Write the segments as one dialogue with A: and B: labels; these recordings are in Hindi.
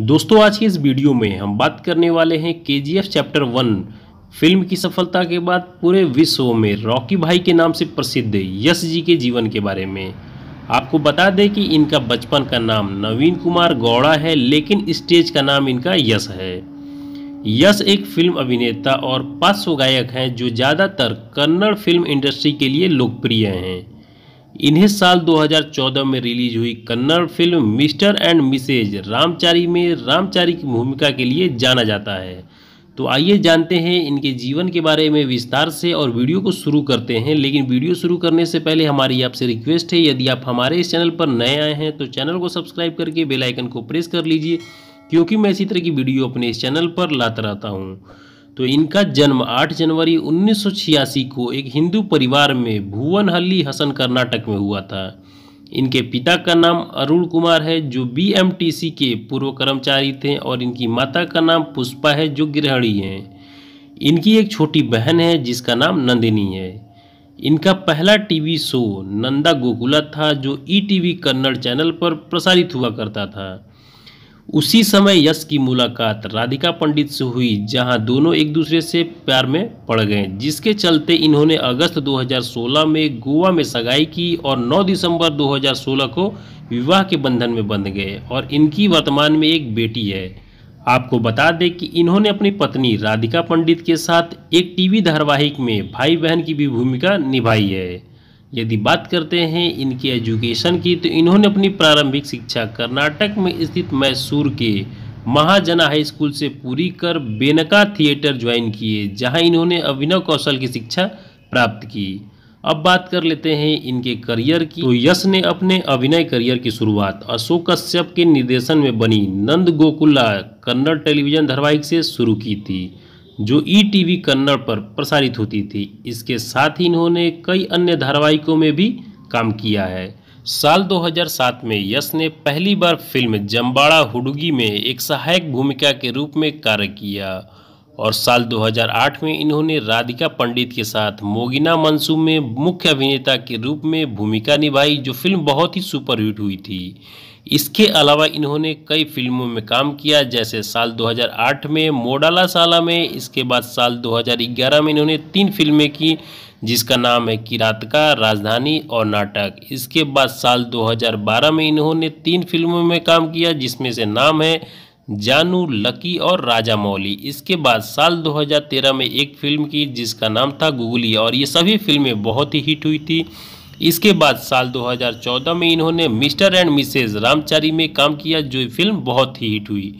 A: दोस्तों आज के इस वीडियो में हम बात करने वाले हैं के चैप्टर वन फिल्म की सफलता के बाद पूरे विश्व में रॉकी भाई के नाम से प्रसिद्ध यश जी के जीवन के बारे में आपको बता दें कि इनका बचपन का नाम नवीन कुमार गौड़ा है लेकिन स्टेज का नाम इनका यश है यश एक फिल्म अभिनेता और पार्श्व गायक हैं जो ज़्यादातर कन्नड़ फिल्म इंडस्ट्री के लिए लोकप्रिय हैं इन्हें साल 2014 में रिलीज हुई Kannada film mister and missus Ramachari में रामचारी की भूमिका के लिए जाना जाता है तो आइए जानते हैं इनके जीवन के बारे में विस्तार से और वीडियो को शुरू करते हैं लेकिन वीडियो शुरू करने से पहले हमारी आपसे रिक्वेस्ट है यदि आप हमारे इस चैनल पर नए आए हैं तो चैनल को सब्सक्राइब करके बेलाइकन को प्रेस कर लीजिए क्योंकि मैं इसी तरह की वीडियो अपने इस चैनल पर लाता रहता हूँ तो इनका जन्म 8 जनवरी 1986 को एक हिंदू परिवार में भुवनहल्ली हसन कर्नाटक में हुआ था इनके पिता का नाम अरुण कुमार है जो बीएमटीसी के पूर्व कर्मचारी थे और इनकी माता का नाम पुष्पा है जो गृहणी हैं इनकी एक छोटी बहन है जिसका नाम नंदिनी है इनका पहला टीवी शो नंदा गोकुला था जो E e T Kannada channel पर प्रसारित हुआ करता था उसी समय यश की मुलाकात राधिका पंडित से हुई जहां दोनों एक दूसरे से प्यार में पड़ गए जिसके चलते इन्होंने अगस्त 2016 में गोवा में सगाई की और 9 दिसंबर 2016 को विवाह के बंधन में बंध गए और इनकी वर्तमान में एक बेटी है आपको बता दें कि इन्होंने अपनी पत्नी राधिका पंडित के साथ एक टीवी धारावाहिक में भाई बहन की भी भूमिका निभाई है यदि बात करते हैं इनकी एजुकेशन की तो इन्होंने अपनी प्रारंभिक शिक्षा कर्नाटक में स्थित मैसूर के महाजना हाई स्कूल से पूरी कर बेनका थिएटर ज्वाइन किए जहां इन्होंने अभिनव कौशल की शिक्षा प्राप्त की अब बात कर लेते हैं इनके करियर की तो यश ने अपने अभिनय करियर की शुरुआत अशोक कश्यप के निर्देशन में बनी नंद गोकुल्ला कन्नड़ टेलीविजन धारावाहिक से शुरू की थी जो ई e वी कन्नड़ पर प्रसारित होती थी इसके साथ ही इन्होंने कई अन्य धारावाहिकों में भी काम किया है साल 2007 में यश ने पहली बार फिल्म जम्बाड़ा हुडुगी में एक सहायक भूमिका के रूप में कार्य किया और साल 2008 में इन्होंने राधिका पंडित के साथ मोगिना मंसूम में मुख्य अभिनेता के रूप में भूमिका निभाई जो फिल्म बहुत ही सुपरहिट हुई थी इसके अलावा इन्होंने कई फिल्मों में काम किया जैसे साल 2008 में मोडाला साला में इसके बाद साल 2011 में इन्होंने तीन फिल्में की जिसका नाम है किरातका राजधानी और नाटक इसके बाद साल 2012 में इन्होंने तीन फिल्मों में काम किया जिसमें से नाम है जानू लकी और राजा मौली इसके बाद साल 2013 में एक फिल्म की जिसका नाम था गुगली और ये सभी फिल्में बहुत ही हिट हुई थी इसके बाद साल 2014 में इन्होंने मिस्टर एंड मिसेज रामचारी में काम किया जो फिल्म बहुत ही हिट हुई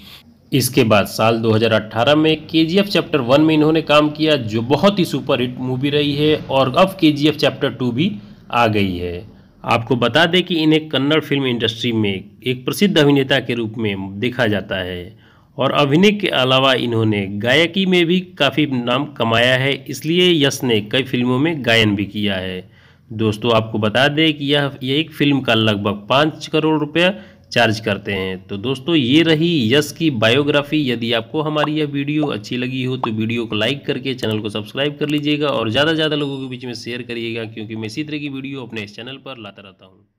A: इसके बाद साल 2018 में के जी एफ चैप्टर वन में इन्होंने काम किया जो बहुत ही सुपर हिट मूवी रही है और अब के जी एफ चैप्टर टू भी आ गई है आपको बता दें कि इन्हें कन्नड़ फिल्म इंडस्ट्री में एक प्रसिद्ध अभिनेता के रूप में देखा जाता है और अभिनय के अलावा इन्होंने गायकी में भी काफ़ी नाम कमाया है इसलिए यश ने कई फिल्मों में गायन भी किया है दोस्तों आपको बता दें कि यह एक फ़िल्म का लगभग पाँच करोड़ रुपया चार्ज करते हैं तो दोस्तों ये रही यश की बायोग्राफी यदि आपको हमारी यह वीडियो अच्छी लगी हो तो वीडियो को लाइक करके चैनल को सब्सक्राइब कर लीजिएगा और ज़्यादा से ज़्यादा लोगों के बीच में शेयर करिएगा क्योंकि मैं इसी तरह की वीडियो अपने इस चैनल पर लाता रहता हूँ